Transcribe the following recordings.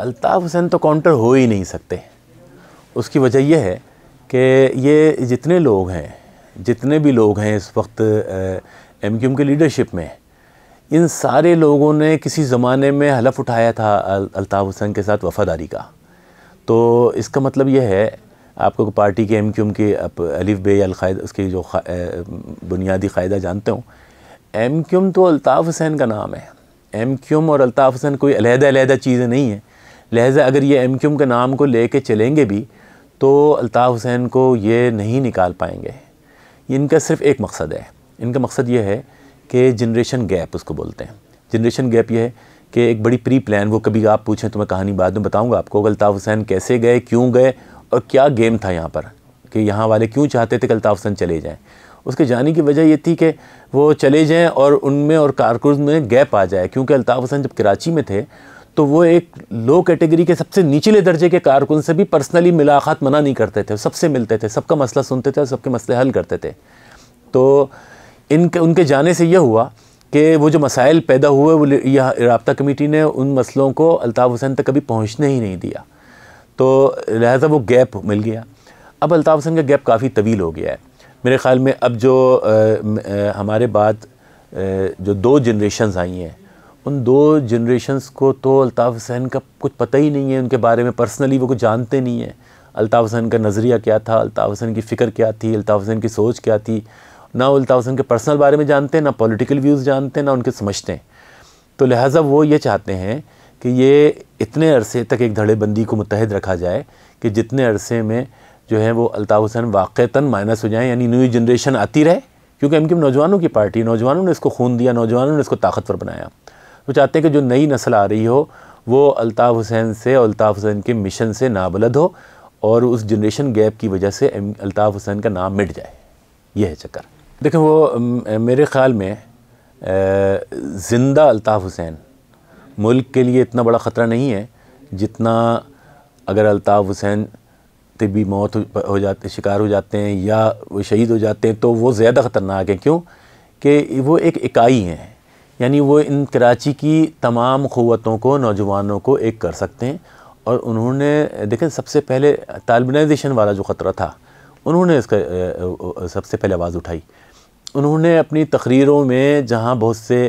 अल्ताफ़ हुसैन तो काउंटर हो ही नहीं सकते उसकी वजह यह है कि ये जितने लोग हैं जितने भी लोग हैं इस वक्त एम क्यूम के लीडरशिप में इन सारे लोगों ने किसी ज़माने में हलफ उठाया था अलताफ़ हुसैन के साथ वफ़ादारी का तो इसका मतलब यह है आपको पार्टी के एम क्यूम के अलिफ बे अलकायद उसकी जो बुनियादी कायदा जानते हो एम क्यूम तो अलताफ़ हुसैन का नाम है एम क्यूम और अलताफ़ हुसैन कोई अलहदा अलहदा चीज़ें नहीं हैं लिहाजा अगर ये एम क्यूम के नाम को ले कर चलेंगे भी तो अलताफ़ हुसैन को ये नहीं निकाल पाएंगे इनका सिर्फ एक मकसद है इनका मकसद ये है कि जनरेशन गैप उसको बोलते हैं जनरेशन गैप ये है कि एक बड़ी प्री प्लान वो कभी आप पूछें तो मैं कहानी बाद में बताऊंगा आपको अलताफ़ हुसैन कैसे गए क्यों गए और क्या गेम था यहाँ पर कि यहाँ वाले क्यों चाहते थे कि अलताफ़ हुसैन चले जाएँ उसके जाने की वजह ये थी कि वो चले जाएँ और उनमें और कारकुन में गैप आ जाए क्योंकि अलताफ़ हुसैन जब कराची में थे तो वो एक लो कैटेगरी के सबसे निचले दर्जे के कारकुन से भी पर्सनली मुलाकात मना नहीं करते थे सबसे मिलते थे सबका मसला सुनते थे और सबके मसले हल करते थे तो इनके उनके जाने से यह हुआ कि वो जो मसाइल पैदा हुए वो यह रबता कमेटी ने उन मसलों को अलताफ़ हुसैन तक कभी पहुँचने ही नहीं दिया तो लिहाजा वो गैप मिल गया अब अलताफ़ हुसैन का गैप काफ़ी तवील हो गया है मेरे ख्याल में अब जो आ, आ, हमारे बाद जो दो जनरेशन आई हैं उन दो जनरेशन्स को तो अल्ताफ़ हुसैन का कुछ पता ही नहीं है उनके बारे में पर्सनली वो कुछ जानते नहीं हैं अल्ताफ़ हुसैन का नज़रिया क्या था अल्ताफ़ हुसैन की फ़िक्र क्या थी अल्ताफ़ हुसैन की सोच क्या थी ना अल्ताफ़ हुसैन के पर्सनल बारे में जानते हैं ना पॉलिटिकल व्यूज़ जानते हैं ना उनके समझते हैं तो लिहाजा वो ये चाहते हैं कि ये इतने अरसे तक एक धड़ेबंदी को मुतहद रखा जाए कि जितने अरसे में जो है वो अल्ताफ़ हुसैन वाक़ता माइनस हो जाए यानी न्यू जनरेशन आती रहे क्योंकि एम नौजवानों की पार्टी नौजवानों ने इसको खून दिया नौजवानों ने इसको ताकतवर बनाया वो चाहते हैं कि जो नई नस्ल आ रही हो वो अल्ताफ़ हुसैन से और अल्ताफ़ हुसैन के मिशन से नाबलद हो और उस जनरेशन गैप की वजह से अल्ताफ़ हुसैन का नाम मिट जाए यह है चक्कर देखें वो मेरे ख़्याल में ज़िंदा अल्ताफ़ हुसैन मुल्क के लिए इतना बड़ा ख़तरा नहीं है जितना अगर अल्ताफ़ हुसैन तबी मौत हो जाते शिकार हो जाते हैं या वो शहीद हो जाते हैं तो वो ज़्यादा ख़तरनाक है क्यों कि वो एक इकाई हैं यानी वो इन कराची की तमाम क़वतों को नौजवानों को एक कर सकते हैं और उन्होंने देखें सबसे पहले तालबनाइजेशन वाला जो ख़तरा था उन्होंने इसका सबसे पहले आवाज़ उठाई उन्होंने अपनी तकरीरों में जहाँ बहुत से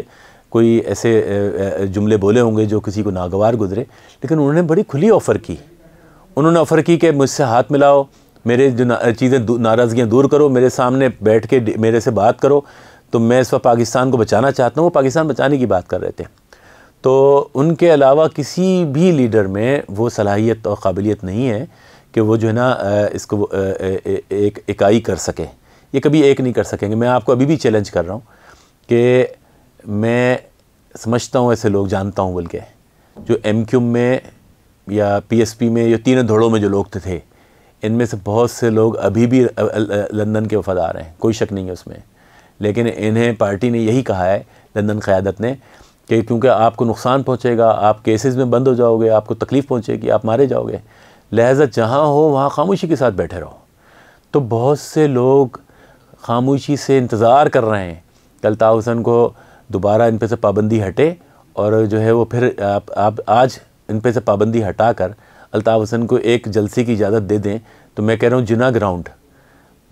कोई ऐसे जुमले बोले होंगे जो किसी को नागवार गुजरे लेकिन उन्होंने बड़ी खुली ऑफ़र की उन्होंने ऑफ़र की कि मुझसे हाथ मिलाओ मेरे जो चीज़ें नाराज़गियाँ दूर करो मेरे सामने बैठ के मेरे से बात करो तो मैं इस वक्त पाकिस्तान को बचाना चाहता हूँ वो पाकिस्तान बचाने की बात कर रहे थे तो उनके अलावा किसी भी लीडर में वो सलाहियत और काबिलियत नहीं है कि वो जो है ना इसको एक इकाई कर सके ये कभी एक नहीं कर सकेंगे मैं आपको अभी भी चैलेंज कर रहा हूँ कि मैं समझता हूँ ऐसे लोग जानता हूँ बल्कि जो एम में या पीएसपी में या तीनों धड़ों में जो लोग थे इनमें से बहुत से लोग अभी भी लंदन के वफादार हैं कोई शक नहीं है उसमें लेकिन इन्हें पार्टी ने यही कहा है लंदन क़्यादत ने कि क्योंकि आपको नुकसान पहुँचेगा आप केसेस में बंद हो जाओगे आपको तकलीफ़ पहुँचेगी आप मारे जाओगे लिहाजा जहाँ हो वहाँ खामोशी के साथ बैठे रहो तो बहुत से लोग खामोशी से इंतज़ार कर रहे हैं कल ताउसन को दोबारा इन पर से पाबंदी हटे और जो है वो फिर आप आप आज इन पर से पाबंदी हटा कर अलताफ़ हसन को एक जलसे की इजाज़त दे दें तो मैं कह रहा हूँ जिना ग्राउंड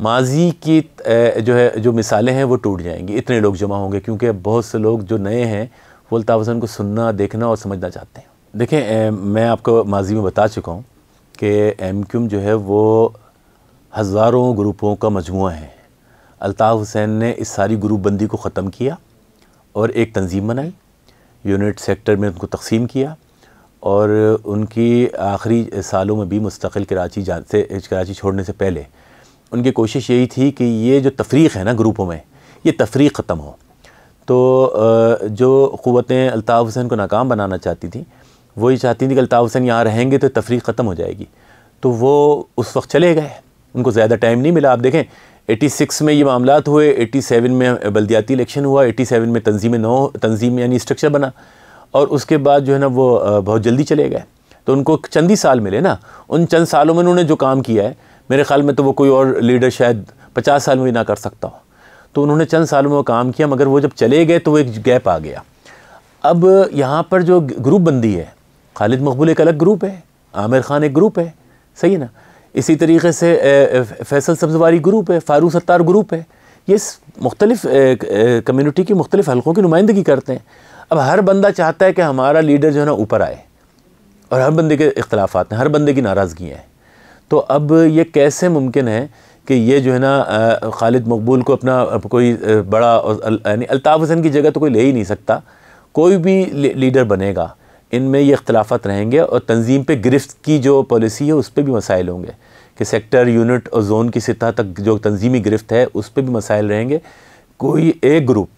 माजी की जो है जो मिसालें हैं वो टूट जाएंगी इतने लोग जमा होंगे क्योंकि बहुत से लोग जो नए हैं वो अल्ताफ़ हसन को सुनना देखना और समझना चाहते हैं देखें मैं आपको माजी में बता चुका हूँ कि एम क्यूम जो है वो हज़ारों ग्रुपों का मजमू है अल्ताफ़ हुसैन ने इस सारी ग्रुप बंदी को ख़त्म किया और एक तंजीम बनाई यूनिट सेक्टर में उनको तकसीम किया और उनकी आखिरी सालों में भी मुस्तकिल कराची जा से कराची छोड़ने से पहले उनकी कोशिश यही थी कि ये जो तफरीक़ है ना ग्रुपों में ये तफरीक ख़त्म हो तो जो क़वतें अलताफ़ हुसैन को नाकाम बनाना चाहती थी वही चाहती थी कि अलताफ़ हुसैन यहाँ रहेंगे तो तफरीक ख़त्म हो जाएगी तो वो उस वक्त चले गए उनको ज़्यादा टाइम नहीं मिला आप देखें 86 में ये मामला तो हुए 87 में बलदियाती इलेक्शन हुआ 87 में तंजीम नौ तंजीम यानी स्ट्रक्चर बना और उसके बाद जो है ना वो बहुत जल्दी चले गए तो उनको चंद ही साल मिले ना उन चंद सालों में उन्होंने जो काम किया है मेरे ख्याल में तो वो कोई और लीडर शायद पचास साल में भी ना कर सकता हो तो उन्होंने चंद सालों में वो काम किया मगर वो जब चले गए तो वो एक गैप आ गया अब यहाँ पर जो ग्रुप बंदी है खालिद मकबूल एक अलग ग्रुप है आमिर खान एक ग्रुप है सही है ना इसी तरीके से फैसल सब्जवारी ग्रुप है फारूक सत्तार ग्रुप है ये मुख्तलिफ कम्यूनिटी की मुख्तलिफ हलकों की नुमाइंदगी करते हैं अब हर बंदा चाहता है कि हमारा लीडर जो है ना ऊपर आए और हर बंदे के इख्लाफात हैं हर बंदे की नाराज़गियाँ हैं तो अब ये कैसे मुमकिन है कि ये जो है ना खालिद मकबूल को अपना कोई बड़ा यानी अलताफ़ हसन की जगह तो कोई ले ही नहीं सकता कोई भी लीडर बनेगा इनमें ये अख्तलाफत रहेंगे और तंजीम पे गिरफ्त की जो पॉलिसी है उस पर भी मसाइल होंगे कि सेक्टर यूनिट और जोन की सतह तक जो तंजीमी गिरफ्त है उस पर भी मसाइल रहेंगे कोई एक ग्रुप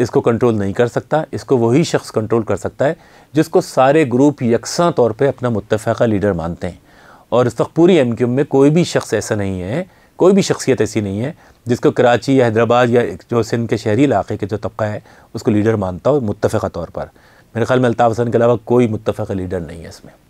इसको कंट्रोल नहीं कर सकता इसको वही शख्स कंट्रोल कर सकता है जिसको सारे ग्रुप यकसा तौर पर अपना मुतफ़ा लीडर मानते हैं और इस वक्त पूरी एम में कोई भी शख्स ऐसा नहीं है कोई भी शख्सियत ऐसी नहीं है जिसको कराची या हैदराबाद या जो सिंध के शहरी इलाके के जो तबका है उसको लीडर मानता हो मुतफ़ा तौर पर मेरे ख्याल में अल्ताफ़ हसन के अलावा कोई मुतफ़ा लीडर नहीं है इसमें